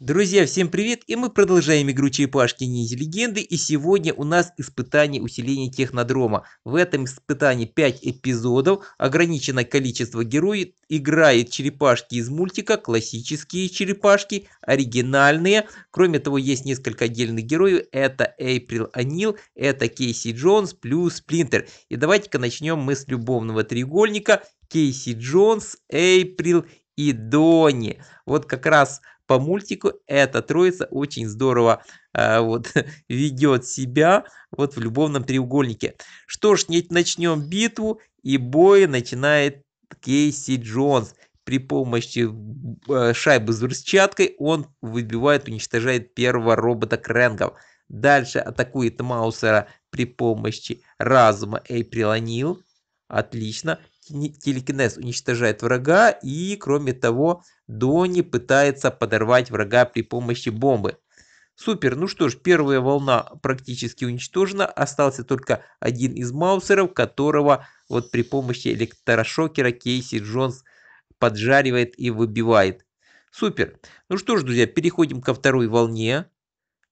Друзья, всем привет, и мы продолжаем игру Черепашки Ниндзя Легенды, и сегодня у нас испытание усиления технодрома. В этом испытании 5 эпизодов, ограниченное количество героев, играет черепашки из мультика, классические черепашки, оригинальные. Кроме того, есть несколько отдельных героев, это Эйприл Анил, это Кейси Джонс плюс Сплинтер. И давайте-ка начнем мы с любовного треугольника. Кейси Джонс, Эйприл и Дони. Вот как раз по мультику эта троица очень здорово э, вот ведет себя вот в любовном треугольнике. Что ж, начнем битву и бой начинает Кейси Джонс. При помощи э, шайбы с взрывчаткой он выбивает, уничтожает первого робота Крэнгов. Дальше атакует Маусера при помощи разума Эйприл Анил. Отлично телекинез уничтожает врага, и кроме того, Донни пытается подорвать врага при помощи бомбы. Супер, ну что ж, первая волна практически уничтожена, остался только один из маусеров, которого вот при помощи электрошокера Кейси Джонс поджаривает и выбивает. Супер. Ну что ж, друзья, переходим ко второй волне.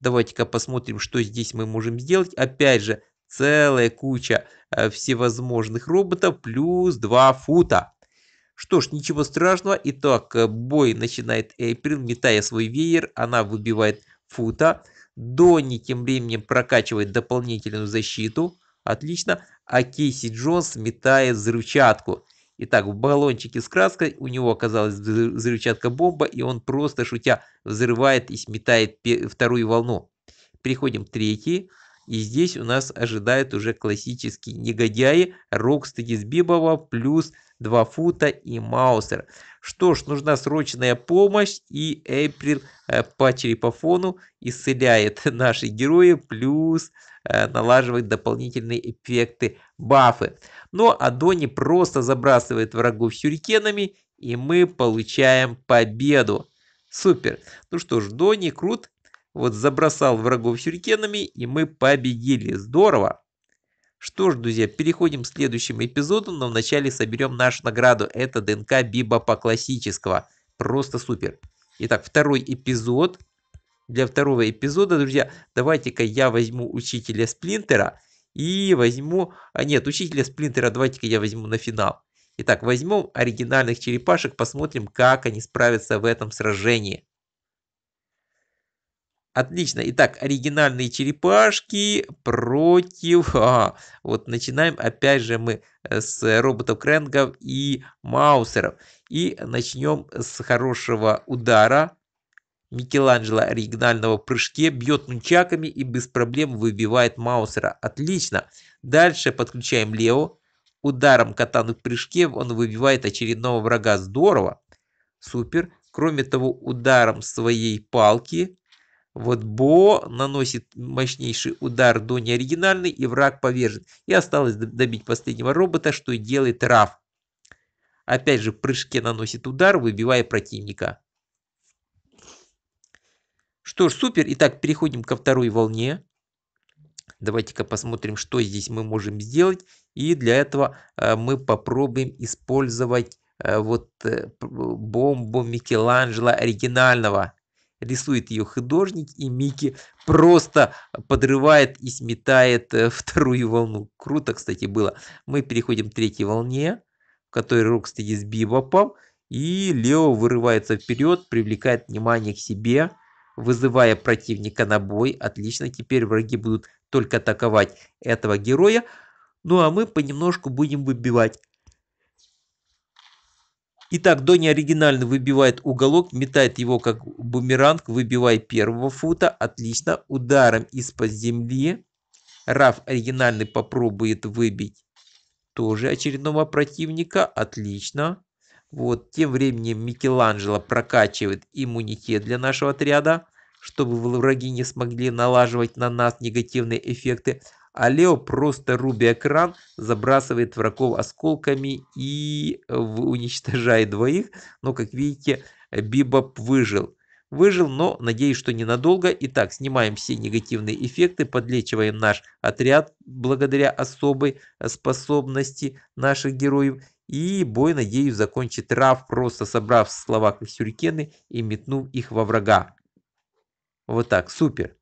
Давайте-ка посмотрим, что здесь мы можем сделать. Опять же, целая куча э, всевозможных роботов, плюс 2 фута. Что ж, ничего страшного. Итак, э, бой начинает Эйприл, метая свой веер, она выбивает фута. Донни тем временем прокачивает дополнительную защиту. Отлично. А Кейси Джонс метает взрывчатку. Итак, в баллончике с краской у него оказалась взрывчатка-бомба, и он просто, шутя, взрывает и сметает вторую волну. Переходим к третьей. И здесь у нас ожидают уже классические негодяи Рокстеди Бибова плюс 2 фута и Маусер. Что ж, нужна срочная помощь и Эйприл э, по черепофону исцеляет наших героев, плюс э, налаживает дополнительные эффекты бафы. Но ну, Адони просто забрасывает врагов сюрикенами и мы получаем победу. Супер. Ну что ж, Дони крут, вот забросал врагов сюрикенами, и мы победили. Здорово! Что ж, друзья, переходим к следующему эпизоду, но вначале соберем нашу награду. Это ДНК Бибопа классического. Просто супер. Итак, второй эпизод. Для второго эпизода, друзья, давайте-ка я возьму учителя Сплинтера и возьму... А нет, учителя Сплинтера давайте-ка я возьму на финал. Итак, возьмем оригинальных черепашек, посмотрим, как они справятся в этом сражении. Отлично. Итак, оригинальные черепашки против... А, вот начинаем опять же мы э, с роботов Кренгов и Маусеров. И начнем с хорошего удара. Микеланджело оригинального прыжке, бьет нунчаками и без проблем выбивает Маусера. Отлично. Дальше подключаем Лео. Ударом катаны в прыжке он выбивает очередного врага. Здорово. Супер. Кроме того, ударом своей палки вот Бо наносит мощнейший удар до неоригинальный, и враг повержен. И осталось добить последнего робота, что и делает Раф. Опять же, в прыжке наносит удар, выбивая противника. Что ж, супер. Итак, переходим ко второй волне. Давайте-ка посмотрим, что здесь мы можем сделать. И для этого э, мы попробуем использовать э, вот э, бомбу Микеланджело оригинального рисует ее художник, и Микки просто подрывает и сметает э, вторую волну. Круто, кстати, было. Мы переходим к третьей волне, в которой Рок стоит с Бибопом, и Лео вырывается вперед, привлекает внимание к себе, вызывая противника на бой. Отлично, теперь враги будут только атаковать этого героя. Ну а мы понемножку будем выбивать Итак, Донни оригинально выбивает уголок, метает его как бумеранг, выбивая первого фута. Отлично. Ударом из-под земли. Раф оригинальный попробует выбить тоже очередного противника. Отлично. Вот, тем временем Микеланджело прокачивает иммунитет для нашего отряда, чтобы враги не смогли налаживать на нас негативные эффекты а Лео просто рубя экран, забрасывает врагов осколками и э, уничтожает двоих. Но, как видите, Бибоп выжил. Выжил, но надеюсь, что ненадолго. Итак, снимаем все негативные эффекты, подлечиваем наш отряд благодаря особой э, способности наших героев. И бой, надеюсь, закончит Раф, просто собрав слова как сюрикены и метнув их во врага. Вот так, супер.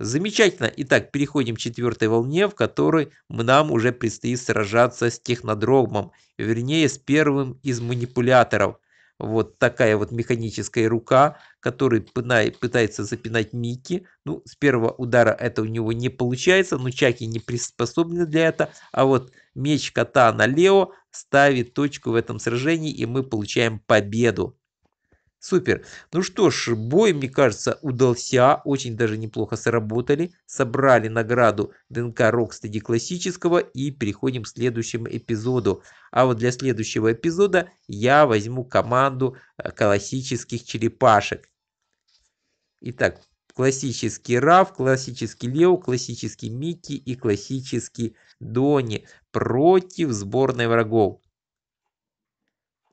Замечательно. Итак, переходим к четвертой волне, в которой нам уже предстоит сражаться с технодромом, вернее с первым из манипуляторов. Вот такая вот механическая рука, который пытается запинать Микки. Ну, с первого удара это у него не получается, но Чаки не приспособлены для этого. А вот меч кота на Лео ставит точку в этом сражении, и мы получаем победу. Супер. Ну что ж, бой, мне кажется, удался. Очень даже неплохо сработали. Собрали награду ДНК Рокстеди классического и переходим к следующему эпизоду. А вот для следующего эпизода я возьму команду э, классических черепашек. Итак, классический Раф, классический Лео, классический Микки и классический Дони против сборной врагов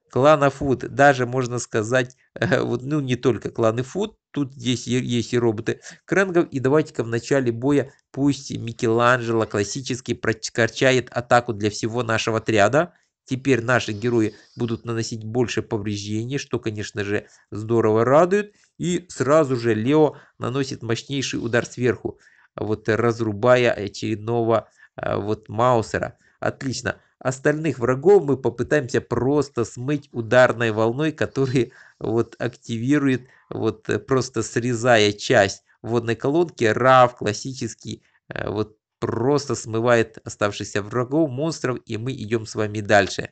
клана Фуд, даже можно сказать, э, вот, ну не только кланы Фуд, тут здесь есть и роботы Крэнгов. И давайте-ка в начале боя пусть Микеланджело классический прокорчает атаку для всего нашего отряда. Теперь наши герои будут наносить больше повреждений, что, конечно же, здорово радует. И сразу же Лео наносит мощнейший удар сверху, вот разрубая очередного э, вот Маусера. Отлично остальных врагов мы попытаемся просто смыть ударной волной, который вот активирует, вот э, просто срезая часть водной колонки, РАВ классический, э, вот просто смывает оставшихся врагов, монстров, и мы идем с вами дальше.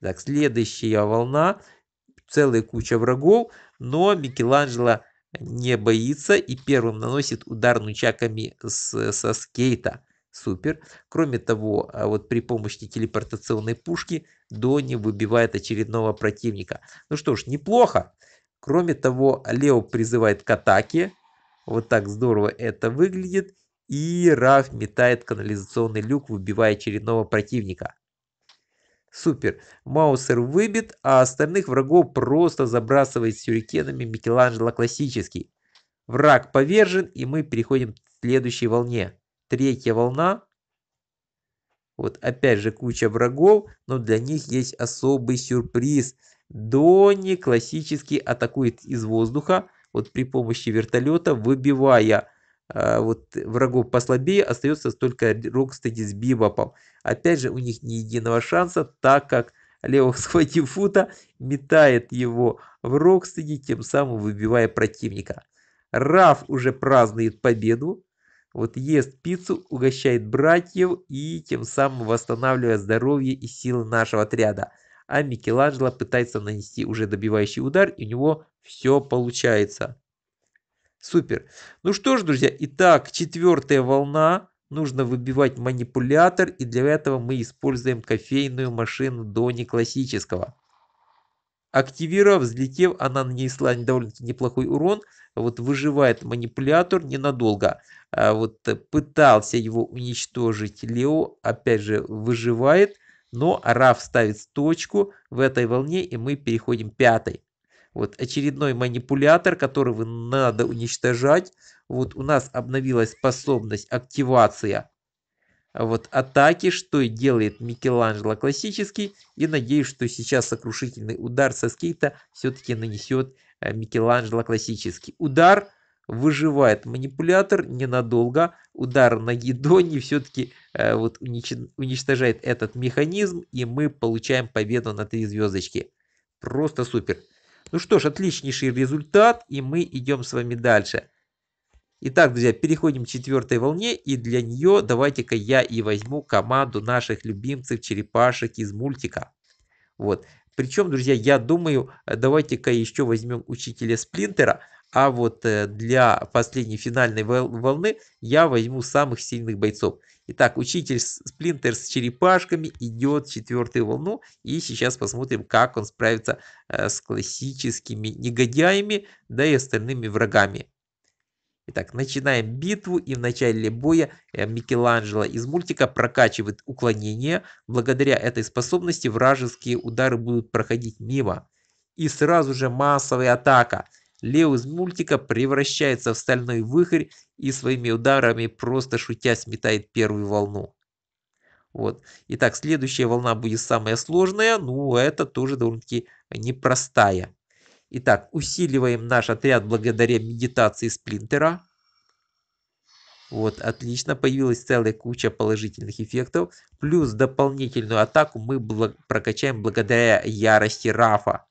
Так, следующая волна, целая куча врагов, но Микеланджело не боится и первым наносит удар нучаками с, со скейта. Супер. Кроме того, а вот при помощи телепортационной пушки Донни выбивает очередного противника. Ну что ж, неплохо. Кроме того, Лео призывает к атаке. Вот так здорово это выглядит. И Раф метает канализационный люк, выбивая очередного противника. Супер. Маусер выбит, а остальных врагов просто забрасывает сюрикенами Микеланджело классический. Враг повержен, и мы переходим к следующей волне третья волна. Вот опять же куча врагов, но для них есть особый сюрприз. Донни классически атакует из воздуха, вот при помощи вертолета, выбивая а, вот врагов послабее, остается только Рокстеди с Бибопом. Опять же, у них ни единого шанса, так как Лео, схватив фута, метает его в Рокстеди, тем самым выбивая противника. Раф уже празднует победу, вот ест пиццу, угощает братьев и тем самым восстанавливает здоровье и силы нашего отряда. А Микеланджело пытается нанести уже добивающий удар, и у него все получается. Супер. Ну что ж, друзья, итак, четвертая волна. Нужно выбивать манипулятор, и для этого мы используем кофейную машину Дони классического. Активировав, взлетев, она нанесла довольно-таки неплохой урон. Вот выживает манипулятор ненадолго. А вот э, пытался его уничтожить Лео, опять же выживает, но Раф ставит точку в этой волне, и мы переходим пятой. Вот очередной манипулятор, которого надо уничтожать. Вот у нас обновилась способность активация а, вот атаки, что и делает Микеланджело классический. И надеюсь, что сейчас сокрушительный удар со скейта все-таки нанесет э, Микеланджело классический. Удар – выживает манипулятор ненадолго, удар ноги Донни все-таки э, вот уничтожает этот механизм, и мы получаем победу на три звездочки. Просто супер. Ну что ж, отличнейший результат, и мы идем с вами дальше. Итак, друзья, переходим к четвертой волне, и для нее давайте-ка я и возьму команду наших любимцев черепашек из мультика. Вот. Причем, друзья, я думаю, э, давайте-ка еще возьмем учителя Сплинтера, а вот э, для последней финальной волны я возьму самых сильных бойцов. Итак, учитель Сплинтер с черепашками идет в четвертую волну. И сейчас посмотрим, как он справится э, с классическими негодяями, да и остальными врагами. Итак, начинаем битву и в начале боя э, Микеланджело из мультика прокачивает уклонение. Благодаря этой способности вражеские удары будут проходить мимо. И сразу же массовая атака – Лео из мультика превращается в стальной вихрь и своими ударами просто шутя сметает первую волну. Вот. Итак, следующая волна будет самая сложная, но ну, это тоже довольно-таки непростая. Итак, усиливаем наш отряд благодаря медитации сплинтера. Вот, отлично, появилась целая куча положительных эффектов. Плюс дополнительную атаку мы бл прокачаем благодаря ярости Рафа.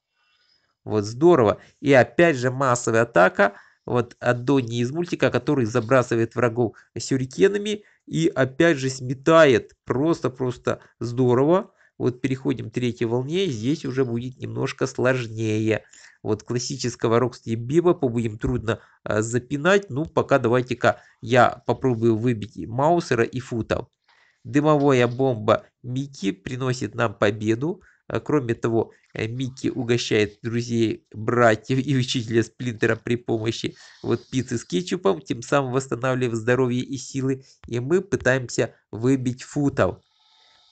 Вот здорово. И опять же массовая атака вот от Донни из мультика, который забрасывает врагов сюрикенами и опять же сметает. Просто-просто здорово. Вот переходим к третьей волне, здесь уже будет немножко сложнее. Вот классического рокстея бибопа будем трудно э, запинать. Ну, пока давайте-ка я попробую выбить Маусера и Футов. Дымовая бомба Микки приносит нам победу. А Кроме того, э, Микки угощает друзей, братьев и учителя Сплинтера при помощи вот пиццы с кетчупом, тем самым восстанавливая здоровье и силы, и мы пытаемся выбить футов.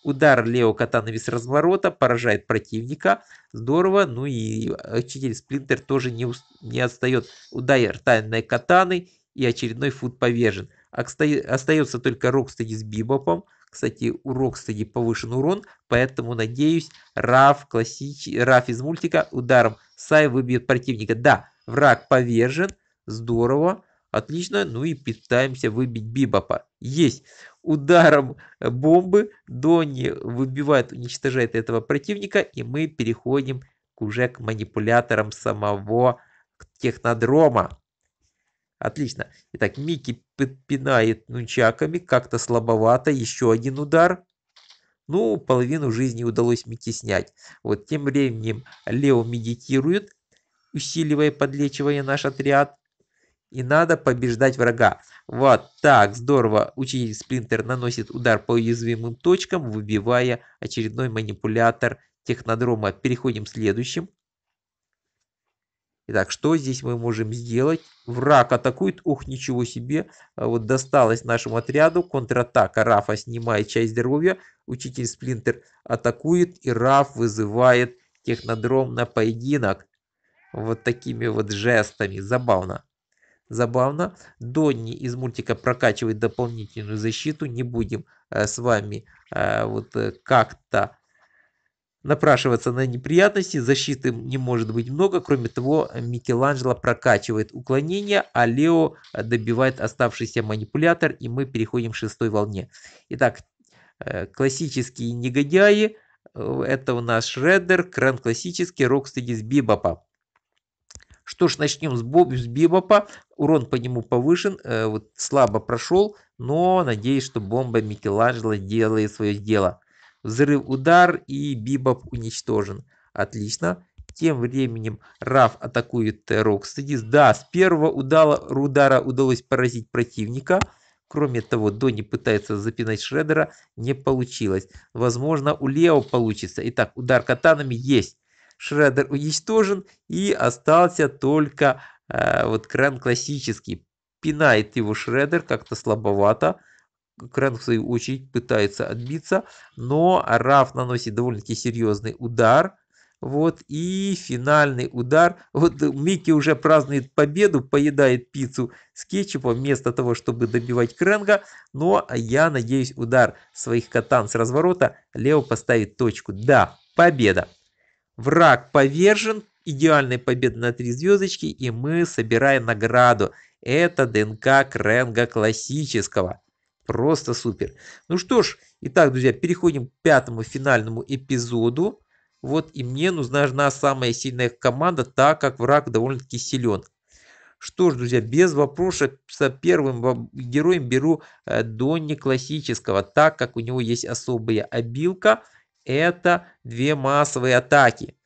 Удар Лео катанами с разворота поражает противника. Здорово. Ну и э, учитель Сплинтер тоже не, уст... не отстает. Удар тайной катаны и очередной фут повержен. Остается только Рокстеди с Бибопом. Кстати, урок, кстати, повышен урон, поэтому, надеюсь, Раф, классич... Раф из мультика ударом Сай выбьет противника. Да, враг повержен, здорово, отлично. Ну и пытаемся выбить Бибопа. Есть! Ударом э, бомбы Донни выбивает, уничтожает этого противника, и мы переходим уже к манипуляторам самого технодрома. Отлично. Итак, Микки подпинает нунчаками, как-то слабовато, еще один удар. Ну, половину жизни удалось Микки снять. Вот тем временем Лео медитирует, усиливая, подлечивая наш отряд. И надо побеждать врага. Вот так, здорово. Учитель Сплинтер наносит удар по уязвимым точкам, выбивая очередной манипулятор технодрома. Переходим к следующим. Итак, что здесь мы можем сделать? Враг атакует. Ух, ничего себе. А вот досталось нашему отряду. Контратака. Рафа снимает часть здоровья. Учитель Сплинтер атакует. И Раф вызывает технодром на поединок. Вот такими вот жестами. Забавно. Забавно. Донни из мультика прокачивает дополнительную защиту. Не будем э, с вами э, вот э, как-то напрашиваться на неприятности, защиты не может быть много. Кроме того, Микеланджело прокачивает уклонение, а Лео добивает оставшийся манипулятор, и мы переходим к шестой волне. Итак, э, классические негодяи. Это у нас Шреддер, Крен классический, Рокстеди с Бибопа. Что ж, начнем с, Боб, с Бибопа. Урон по нему повышен, э, вот слабо прошел, но надеюсь, что бомба Микеланджело делает свое дело. Взрыв-удар и Бибоп уничтожен. Отлично. Тем временем Раф атакует Рокстедис. Да, с первого удара, удара удалось поразить противника. Кроме того, Донни пытается запинать Шредера, не получилось. Возможно, у Лео получится. Итак, удар катанами есть. Шредер уничтожен и остался только э, вот Крен классический. Пинает его Шредер как-то слабовато. Крен, в свою очередь, пытается отбиться, но Раф наносит довольно-таки серьезный удар. Вот, и финальный удар. Вот Микки уже празднует победу, поедает пиццу с кетчупом, вместо того, чтобы добивать Крэнга. Но я надеюсь, удар своих катан с разворота Лео поставит точку. Да, победа. Враг повержен, идеальная победа на три звездочки, и мы собираем награду. Это ДНК Крэнга классического. Просто супер. Ну что ж, итак, друзья, переходим к пятому финальному эпизоду. Вот и мне нужна самая сильная команда, так как враг довольно-таки силен. Что ж, друзья, без вопроса со первым героем беру э, Донни классического, так как у него есть особая обилка. Это две массовые атаки.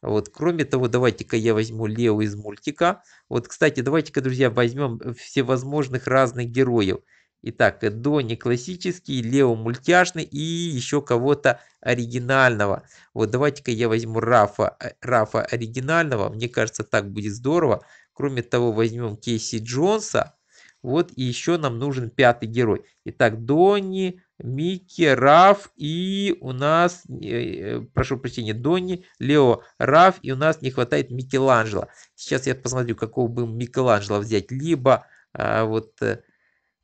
Вот, кроме того, давайте-ка я возьму Лео из мультика. Вот, кстати, давайте-ка, друзья, возьмем всевозможных разных героев. Итак, Дони классический, Лео мультяшный и еще кого-то оригинального. Вот давайте-ка я возьму Рафа, э, Рафа оригинального. Мне кажется, так будет здорово. Кроме того, возьмем Кейси Джонса. Вот и еще нам нужен пятый герой. Итак, Донни, Микки, Раф и у нас, э, э прошу прощения, Донни, Лео, Раф и у нас не хватает Микеланджело. Сейчас я посмотрю, какого бы Микеланджело взять. Либо э, вот... Э,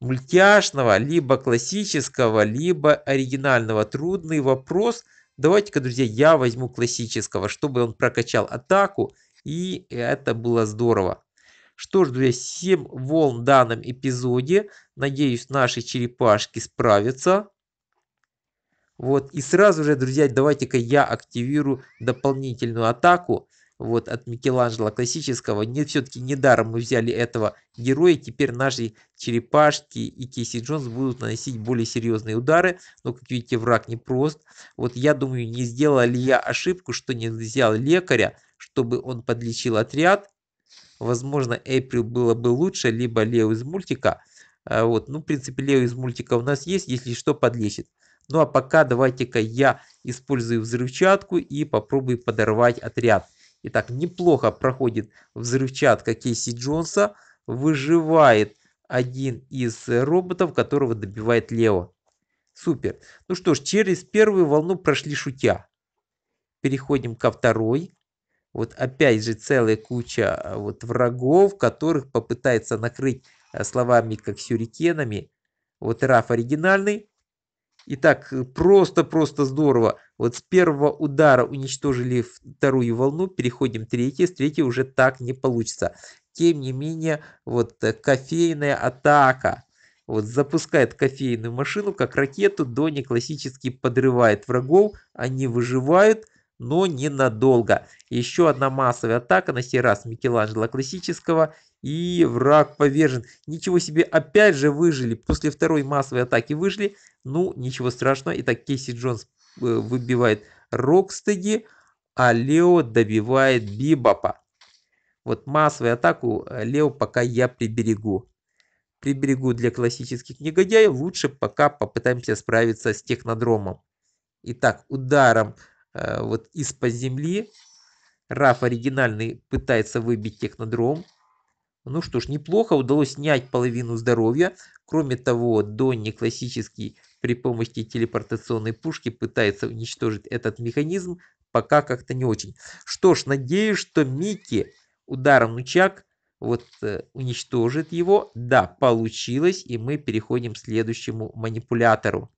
мультяшного, либо классического, либо оригинального. Трудный вопрос. Давайте-ка, друзья, я возьму классического, чтобы он прокачал атаку. И это было здорово. Что ж, друзья, 7 волн в данном эпизоде. Надеюсь, наши черепашки справятся. Вот, и сразу же, друзья, давайте-ка я активирую дополнительную атаку вот от Микеланджело классического. Нет, все-таки недаром мы взяли этого героя. Теперь наши черепашки и Кейси Джонс будут наносить более серьезные удары. Но, как видите, враг непрост. Вот я думаю, не сделал ли я ошибку, что не взял лекаря, чтобы он подлечил отряд. Возможно, Эйприл было бы лучше, либо Лео из мультика. А, вот, ну, в принципе, Лео из мультика у нас есть, если что, подлечит. Ну, а пока давайте-ка я использую взрывчатку и попробую подорвать отряд. Итак, неплохо проходит взрывчатка Кейси Джонса. Выживает один из э, роботов, которого добивает Лео. Супер. Ну что ж, через первую волну прошли шутя. Переходим ко второй. Вот опять же целая куча э, вот врагов, которых попытается накрыть э, словами как сюрикенами. Вот Раф оригинальный. И так э, просто-просто здорово. Вот с первого удара уничтожили вторую волну, переходим к третьей, с третьей уже так не получится. Тем не менее, вот э, кофейная атака. Вот запускает кофейную машину как ракету, Дони классически подрывает врагов, они выживают, но ненадолго. Еще одна массовая атака, на сей раз Микеланджело классического, и враг повержен. Ничего себе, опять же выжили. После второй массовой атаки выжили. Ну, ничего страшного. Итак, Кейси Джонс э, выбивает Рокстеди, а Лео добивает Бибопа. Вот массовую атаку э, Лео пока я приберегу. Приберегу для классических негодяев. Лучше пока попытаемся справиться с технодромом. Итак, ударом э, вот из-под земли. Раф оригинальный пытается выбить технодром. Ну что ж, неплохо, удалось снять половину здоровья. Кроме того, Донни классический при помощи телепортационной пушки пытается уничтожить этот механизм, пока как-то не очень. Что ж, надеюсь, что Микки ударом нучак вот э, уничтожит его. Да, получилось, и мы переходим к следующему манипулятору.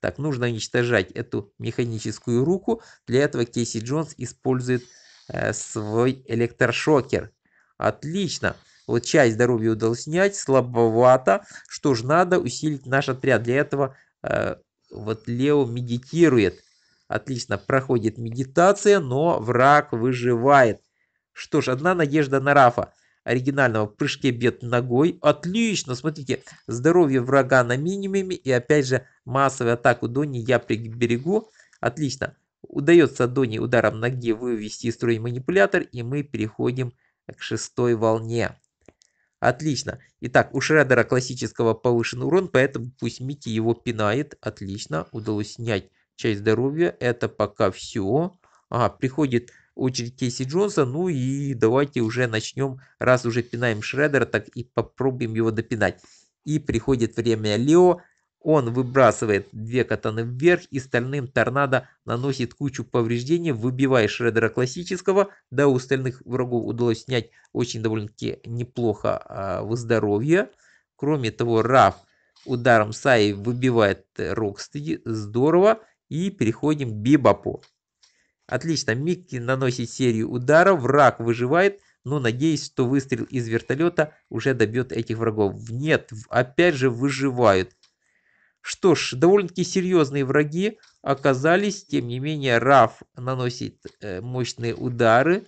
Так, нужно уничтожать эту механическую руку. Для этого Кейси Джонс использует э, свой электрошокер. Отлично. Вот часть здоровья удалось снять, слабовато. Что ж, надо усилить наш отряд. Для этого э, вот Лео медитирует. Отлично, проходит медитация, но враг выживает. Что ж, одна надежда на Рафа. Оригинального в прыжке бьет ногой. Отлично, смотрите, здоровье врага на минимуме. И опять же, массовую атаку Дони я приберегу. Отлично. Удается Дони ударом ноги вывести из строя манипулятор, и мы переходим к к шестой волне. Отлично. Итак, у Шредера классического повышен урон, поэтому пусть Мити его пинает. Отлично. Удалось снять часть здоровья. Это пока все. Ага, приходит очередь Кейси Джонса. Ну и давайте уже начнем. Раз уже пинаем Шредера, так и попробуем его допинать. И приходит время Лео. Он выбрасывает две катаны вверх и стальным торнадо наносит кучу повреждений, выбивая шредера классического. Да, у стальных врагов удалось снять очень довольно-таки неплохо а, в здоровье. Кроме того, Раф ударом Саи выбивает э, Рокстеди. Здорово. И переходим к Бибапу. Отлично, Микки наносит серию ударов, враг выживает, но надеюсь, что выстрел из вертолета уже добьет этих врагов. Нет, опять же выживают. Что ж, довольно-таки серьезные враги оказались, тем не менее, Раф наносит э, мощные удары.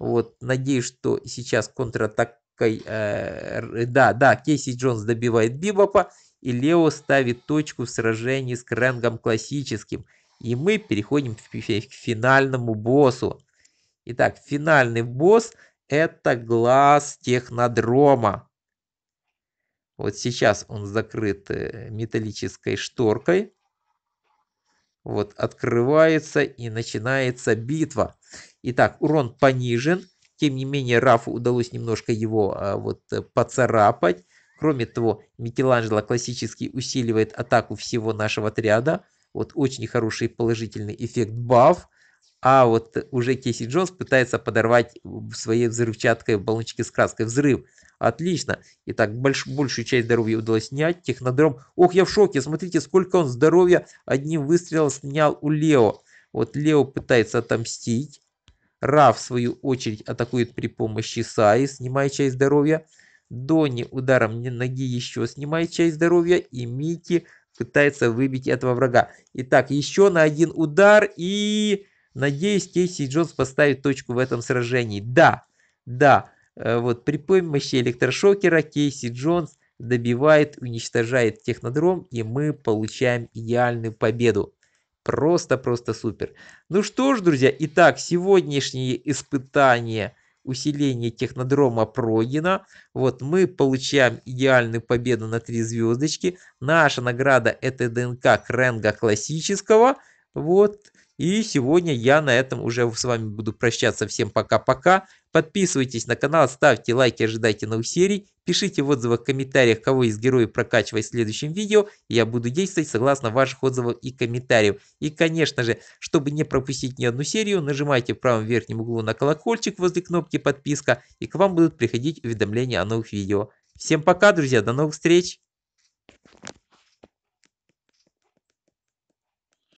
Вот, надеюсь, что сейчас контратакой... Э, да, да, Кейси Джонс добивает Бибопа, и Лео ставит точку в сражении с Крэнгом Классическим. И мы переходим к финальному боссу. Итак, финальный босс – это глаз Технодрома. Вот сейчас он закрыт э, металлической шторкой. Вот открывается и начинается битва. Итак, урон понижен. Тем не менее, Рафу удалось немножко его а, вот э, поцарапать. Кроме того, Микеланджело классически усиливает атаку всего нашего отряда. Вот очень хороший положительный эффект баф а вот уже Кейси Джонс пытается подорвать своей взрывчаткой в баллончике с краской. Взрыв. Отлично. Итак, больш, большую часть здоровья удалось снять. Технодром. Ох, я в шоке. Смотрите, сколько он здоровья одним выстрелом снял у Лео. Вот Лео пытается отомстить. Раф, в свою очередь, атакует при помощи Саи, снимая часть здоровья. Донни ударом ноги еще снимает часть здоровья. И Мики пытается выбить этого врага. Итак, еще на один удар и... Надеюсь, Кейси Джонс поставит точку в этом сражении. Да, да, э, вот при помощи электрошокера Кейси Джонс добивает, уничтожает технодром, и мы получаем идеальную победу. Просто-просто супер. Ну что ж, друзья, итак, сегодняшние испытания усиления технодрома пройдено. Вот мы получаем идеальную победу на 3 звездочки. Наша награда это ДНК Кренга классического. Вот и сегодня я на этом уже с вами буду прощаться. Всем пока-пока. Подписывайтесь на канал, ставьте лайки, ожидайте новых серий. Пишите в отзывах, в комментариях, кого из героев прокачивать в следующем видео. Я буду действовать согласно ваших отзывов и комментариев. И, конечно же, чтобы не пропустить ни одну серию, нажимайте в правом верхнем углу на колокольчик возле кнопки подписка, и к вам будут приходить уведомления о новых видео. Всем пока, друзья, до новых встреч!